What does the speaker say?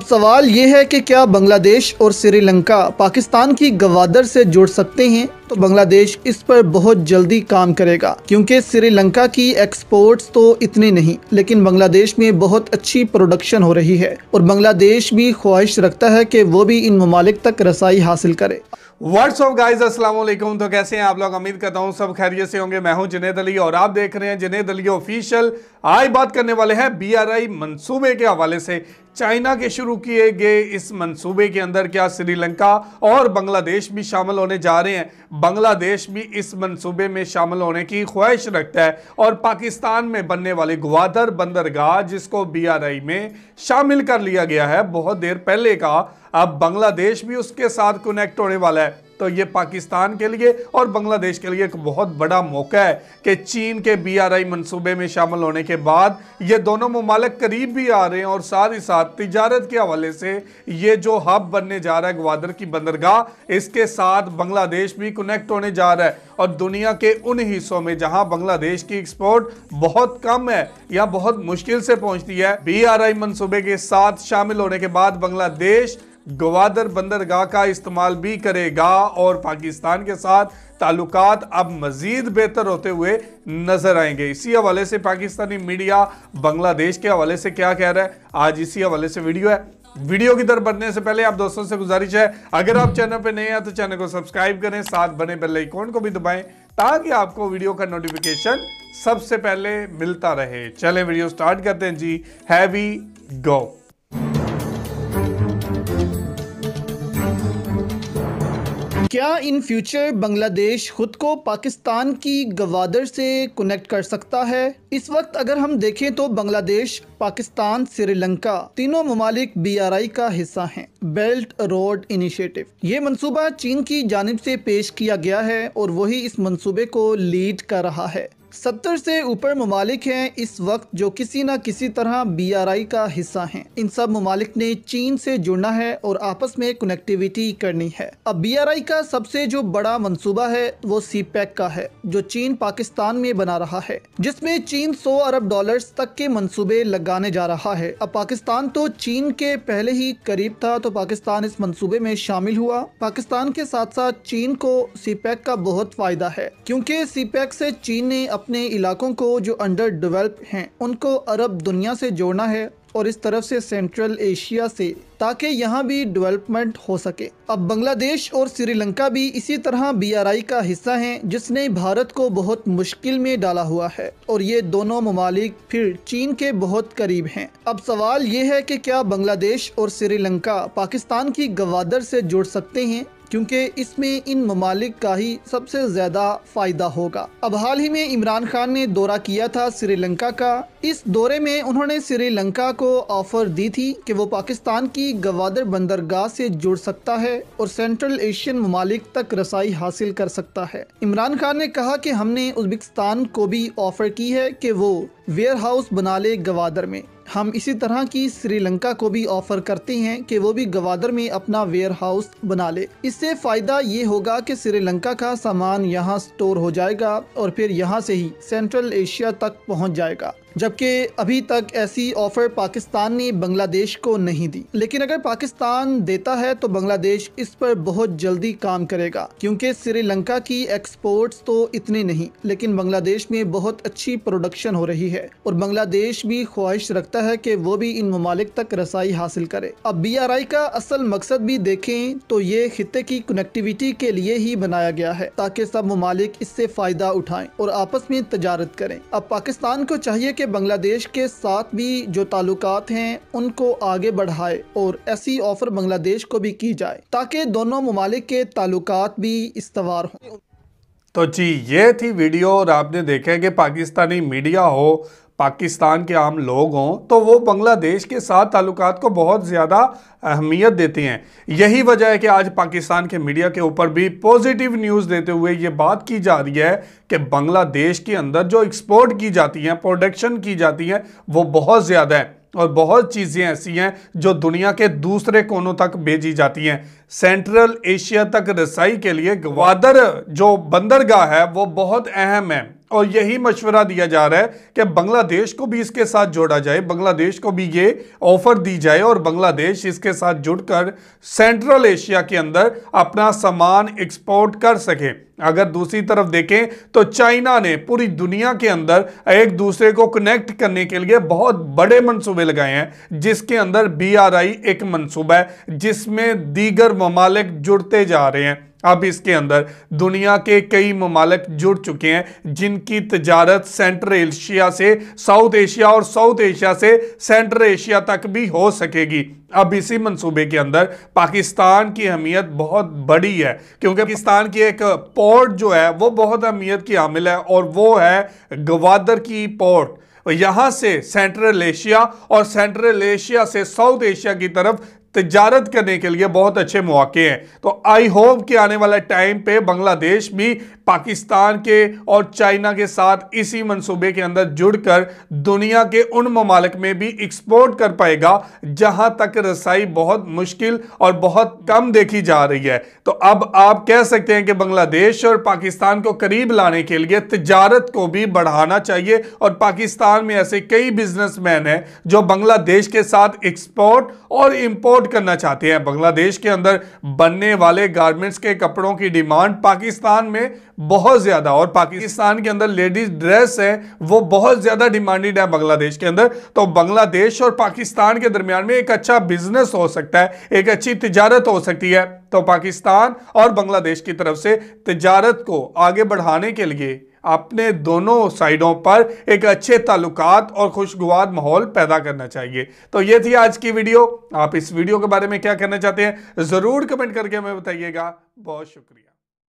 अब सवाल ये है कि क्या बांग्लादेश और श्रीलंका पाकिस्तान की गवादर से जुड़ सकते हैं तो बांग्लादेश इस पर बहुत जल्दी काम करेगा क्योंकि श्रीलंका की एक्सपोर्ट्स तो इतने नहीं लेकिन बांग्लादेश में बहुत अच्छी प्रोडक्शन हो रही है और बांग्लादेश भी ख्वाहिश रखता है कि वो भी इन ममालिक तक रसाई हासिल करे व्हाट्सअप गाइज असलम तो कैसे हैं आप लोग उम्मीद करता हूँ सब खैरियत से होंगे मैं हूँ जिनेद अली और आप देख रहे हैं जिनेद अली ऑफिशियल आज बात करने वाले हैं बीआरआई मंसूबे के हवाले से चाइना के शुरू किए गए इस मंसूबे के अंदर क्या श्रीलंका और बांग्लादेश भी शामिल होने जा रहे हैं बांग्लादेश भी इस मंसूबे में शामिल होने की ख्वाहिश रखता है और पाकिस्तान में बनने वाले ग्वादर बंदरगाह जिसको बीआरआई में शामिल कर लिया गया है बहुत देर पहले का अब बांग्लादेश भी उसके साथ कनेक्ट होने वाला है तो ये पाकिस्तान के लिए और बांग्लादेश के लिए एक बहुत बड़ा मौका है कि चीन के बीआरआई मंसूबे में शामिल होने के बाद ये दोनों ममालक करीब भी आ रहे हैं और साथ ही साथ तजारत के हवाले से ये जो हब बनने जा रहा है ग्वादर की बंदरगाह इसके साथ बांग्लादेश भी कनेक्ट होने जा रहा है और दुनिया के उन हिस्सों में जहां बांग्लादेश की एक्सपोर्ट बहुत कम है या बहुत मुश्किल से पहुंचती है आई मंसूबे के साथ शामिल होने के बाद बांग्लादेश गवादर बंदरगाह का इस्तेमाल भी करेगा और पाकिस्तान के साथ ताल्लुक अब मजीद बेहतर होते हुए नजर आएंगे इसी हवाले से पाकिस्तानी मीडिया बांग्लादेश के हवाले से क्या कह रहा है आज इसी हवाले से वीडियो है वीडियो की तरफ बढ़ने से पहले आप दोस्तों से गुजारिश है अगर आप चैनल पर नए हैं तो चैनल को सब्सक्राइब करें साथ बने बेल आइकॉन को भी दबाएं ताकि आपको वीडियो का नोटिफिकेशन सबसे पहले मिलता रहे चलें वीडियो स्टार्ट करते हैं जी हैवी गो क्या इन फ्यूचर बांग्लादेश खुद को पाकिस्तान की गवादर से कनेक्ट कर सकता है इस वक्त अगर हम देखें तो बांग्लादेश पाकिस्तान श्रीलंका तीनों ममालिक बी आर आई का हिस्सा हैं बेल्ट रोड इनिशिएटिव ये मनसूबा चीन की जानब से पेश किया गया है और वही इस मनसूबे को लीड कर रहा है सत्तर से ऊपर ममालिक हैं इस वक्त जो किसी न किसी तरह बी आर आई का हिस्सा हैं इन सब ममालिक ने चीन से जुड़ना है और आपस में कनेक्टिविटी करनी है अब बी आर आई का सबसे जो बड़ा मनसूबा है वो सी पैक e का है जो चीन पाकिस्तान में बना रहा है जिसमे चीन सौ अरब डॉलर तक के मनसूबे लगाने जा रहा है अब पाकिस्तान तो चीन के पहले ही करीब था तो पाकिस्तान इस मनसूबे में शामिल हुआ पाकिस्तान के साथ साथ चीन को सी पैक e का बहुत फायदा है क्यूँकी सी पैक से चीन ने अपने इलाकों को जो अंडर डेवलप हैं उनको अरब दुनिया से जोड़ना है और इस तरफ से सेंट्रल एशिया से ताकि यहाँ भी डेवलपमेंट हो सके अब बांग्लादेश और श्रीलंका भी इसी तरह बीआरआई का हिस्सा हैं जिसने भारत को बहुत मुश्किल में डाला हुआ है और ये दोनों ममालिक फिर चीन के बहुत करीब हैं अब सवाल ये है कि क्या बांग्लादेश और श्रीलंका पाकिस्तान की गवादर से जुड़ सकते हैं क्योंकि इसमें इन ममालिक का ही सबसे ज़्यादा फ़ायदा होगा अब हाल ही में इमरान खान ने दौरा किया था श्रीलंका का इस दौरे में उन्होंने श्रीलंका को ऑफ़र दी थी कि वो पाकिस्तान की गवादर बंदरगाह से जुड़ सकता है और सेंट्रल एशियन ममालिक तक रसाई हासिल कर सकता है इमरान खान ने कहा कि हमने उज्बेकिस्तान को भी ऑफ़र की है कि वो वेयर हाउस बना ले गवादर में हम इसी तरह की श्रीलंका को भी ऑफर करते हैं कि वो भी गवादर में अपना वेयर हाउस बना ले इससे फ़ायदा ये होगा कि श्रीलंका का सामान यहाँ स्टोर हो जाएगा और फिर यहाँ से ही सेंट्रल एशिया तक पहुँच जाएगा जबकि अभी तक ऐसी ऑफ़र पाकिस्तान ने बांग्लादेश को नहीं दी लेकिन अगर पाकिस्तान देता है तो बांग्लादेश इस पर बहुत जल्दी काम करेगा क्योंकि श्रीलंका की एक्सपोर्ट्स तो इतनी नहीं लेकिन बांग्लादेश में बहुत अच्छी प्रोडक्शन हो रही है और बांग्लादेश भी ख्वाहिश रखता है कि वो भी इन ममालिक तक रसाई हासिल करे अब बी आर आई का असल मकसद भी देखें तो ये खत्े की कनेक्टिविटी के लिए ही बनाया गया है ताकि सब ममालिक इससे फ़ायदा उठाए और आपस में तजारत करें अब पाकिस्तान को चाहिए कि बांग्लादेश के साथ भी जो ताल्लुक हैं उनको आगे बढ़ाए और ऐसी ऑफर बांग्लादेश को भी की जाए ताकि दोनों ममालिक के ताल्लुक भी इस्तवार हों तो जी ये थी वीडियो और आपने देखा है कि पाकिस्तानी मीडिया हो पाकिस्तान के आम लोग हों तो वो बांग्लादेश के साथ ताल्लुक को बहुत ज़्यादा अहमियत देते हैं यही वजह है कि आज पाकिस्तान के मीडिया के ऊपर भी पॉजिटिव न्यूज़ देते हुए ये बात की जा रही है कि बांग्लादेश के अंदर जो एक्सपोर्ट की जाती हैं प्रोडक्शन की जाती है वो बहुत ज़्यादा है और बहुत चीज़ें ऐसी हैं जो दुनिया के दूसरे कोनों तक भेजी जाती हैं सेंट्रल एशिया तक रसाई के लिए ग्वादर जो बंदरगाह है वो बहुत अहम है और यही मशवरा दिया जा रहा है कि बांग्लादेश को भी इसके साथ जोड़ा जाए बांग्लादेश को भी ये ऑफर दी जाए और बांग्लादेश इसके साथ जुड़कर सेंट्रल एशिया के अंदर अपना सामान एक्सपोर्ट कर सके अगर दूसरी तरफ देखें तो चाइना ने पूरी दुनिया के अंदर एक दूसरे को कनेक्ट करने के लिए बहुत बड़े मंसूबे लगाए हैं जिसके अंदर बी एक मंसूबा है जिसमें दीगर ममालिक जुड़ते जा रहे हैं अब इसके अंदर दुनिया के कई ममालक जुड़ चुके हैं जिनकी तजारत सेंट्रल एशिया से साउथ एशिया और साउथ एशिया से सेंट्रल एशिया तक भी हो सकेगी अब इसी मंसूबे के अंदर पाकिस्तान की अहमियत बहुत बड़ी है क्योंकि पाकिस्तान की एक पोर्ट जो है वो बहुत अहमियत की हामिल है और वो है गवादर की पोर्ट यहाँ से सेंट्रल एशिया और सेंट्रल एशिया से साउथ एशिया की तरफ तजारत करने के लिए बहुत अच्छे मौके हैं तो आई होप कि आने वाले टाइम पे बांग्लादेश भी पाकिस्तान के और चाइना के साथ इसी मंसूबे के अंदर जुड़कर दुनिया के उन ममालक में भी एक्सपोर्ट कर पाएगा जहां तक रसाई बहुत मुश्किल और बहुत कम देखी जा रही है तो अब आप कह सकते हैं कि बांग्लादेश और पाकिस्तान को करीब लाने के लिए तजारत को भी बढ़ाना चाहिए और पाकिस्तान में ऐसे कई बिजनेसमैन हैं जो बांग्लादेश के साथ एक्सपोर्ट और इम्पोर्ट इंपोर्ट करना चाहते हैं बांग्लादेश के अंदर बनने वाले गारमेंट्स के कपड़ों की डिमांड पाकिस्तान में बहुत ज़्यादा और पाकिस्तान के अंदर लेडीज ड्रेस है वो बहुत ज़्यादा डिमांडेड है बांग्लादेश के अंदर तो बांग्लादेश और पाकिस्तान के दरमियान में एक अच्छा बिजनेस हो सकता है एक अच्छी तजारत हो सकती है तो पाकिस्तान और बांग्लादेश की तरफ से तजारत को आगे बढ़ाने के लिए अपने दोनों साइडों पर एक अच्छे ताल्लुकात और खुशगवार माहौल पैदा करना चाहिए तो ये थी आज की वीडियो आप इस वीडियो के बारे में क्या कहना चाहते हैं ज़रूर कमेंट करके हमें बताइएगा बहुत शुक्रिया